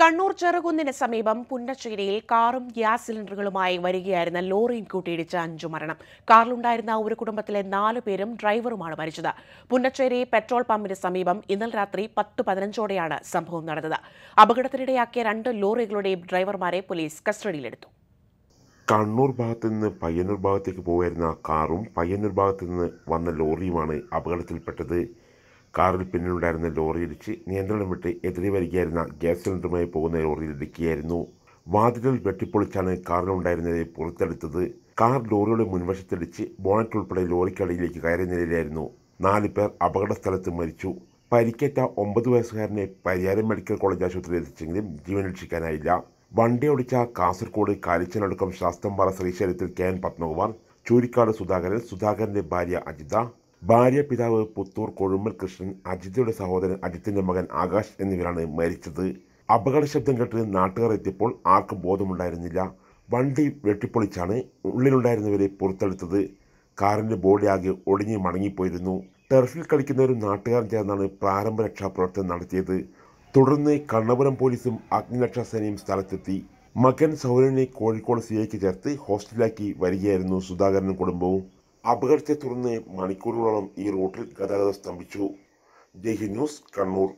കണ്ണൂർ ചെറുകുന്നിന് സമീപം പുന്നശ്ശേരിയിൽ കാറും ഗ്യാസ് സിലിണ്ടറുകളുമായി വരികയായിരുന്ന ലോറിയും കൂട്ടിയിടിച്ച അഞ്ചു മരണം കാറിലുണ്ടായിരുന്ന ഒരു കുടുംബത്തിലെ നാലു പേരും ഡ്രൈവറുമാണ് മരിച്ചത് പുന്നശ്ശേരി പെട്രോൾ പമ്പിന് സമീപം ഇന്നലെ രാത്രി പത്ത് പതിനഞ്ചോടെയാണ് സംഭവം നടന്നത് അപകടത്തിനിടയാക്കിയ രണ്ട് ലോറികളുടെയും ഡ്രൈവർമാരെ പോലീസ് കസ്റ്റഡിയിലെടുത്തു കണ്ണൂർ ഭാഗത്ത് നിന്ന് പയ്യന്നൂർ ഭാഗത്തേക്ക് പോയിരുന്ന കാറും പയ്യന്നൂർ ഭാഗത്ത് നിന്ന് വന്ന ലോറിയുമാണ് അപകടത്തിൽപ്പെട്ടത് കാറിൽ പിന്നിലുണ്ടായിരുന്ന ഇടിച്ച് നിയന്ത്രണം വിട്ട് എതിരെ വരികയായിരുന്ന ഗ്യാസ് സിലിണ്ടറുമായി പോകുന്ന ലോറിയിൽ ഇടിക്കുകയായിരുന്നു വാതിലിൽ വെട്ടിപ്പൊളിച്ചാണ് കാറിനുണ്ടായിരുന്നത് പുറത്തെടുത്തത് കാർ ലോറിയുടെ മുൻവശത്തിടിച്ച് ബോണറ്റ് ഉൾപ്പെടെ ലോറിക്കടയിലേക്ക് കയറിയ നിലയിലായിരുന്നു നാല് പേർ അപകട സ്ഥലത്ത് മരിച്ചു പരിക്കേറ്റ ഒമ്പത് വയസ്സുകാരനെ പരിയാരം മെഡിക്കൽ കോളേജ് ആശുപത്രിയിൽ എത്തിച്ചെങ്കിലും ജീവൻ രക്ഷിക്കാനായില്ല വണ്ടി ഓടിച്ച കാസർഗോഡ് കാലിച്ചനടുക്കം ശാസ്തംപാറ ശ്രീശൈലത്തിൽ കെ എൻ പത്മകുമാർ ചൂരിക്കാട് സുധാകരൻ സുധാകരന്റെ ഭാര്യ അജിത ഭാര്യ പിതാവ് പുത്തൂർ കൊഴുമ്പൽ കൃഷ്ണൻ അജിതയുടെ സഹോദരൻ അജിത്തിൻ്റെ മകൻ ആകാശ് എന്നിവരാണ് മരിച്ചത് അപകട ശബ്ദം കേട്ട് നാട്ടുകാർ എത്തിയപ്പോൾ ആർക്കും ബോധമുണ്ടായിരുന്നില്ല വണ്ടി വെട്ടിപ്പൊളിച്ചാണ് ഉള്ളിലുണ്ടായിരുന്നവരെ പുറത്തെടുത്തത് കാറിൻ്റെ ബോഡി ആകെ ഒടിഞ്ഞ് മടങ്ങിപ്പോയിരുന്നു ടെർഫിൽ കളിക്കുന്നവരും നാട്ടുകാരും ചേർന്നാണ് പ്രാരംഭ രക്ഷാപ്രവർത്തനം നടത്തിയത് തുടർന്ന് കണ്ണപുരം പോലീസും അഗ്നിരക്ഷാസേനയും സ്ഥലത്തെത്തി മകൻ സൗരനെ കോഴിക്കോട് സിഐക്ക് ചേർത്ത് ഹോസ്റ്റലിലാക്കി വരികയായിരുന്നു സുധാകരനും കുടുംബവും അപകടത്തെ തുടർന്ന് മണിക്കൂറുകളോളം ഈ റൂട്ടിൽ ഗതാഗതം സ്തംഭിച്ചു ഡൽഹി ന്യൂസ് കണ്ണൂർ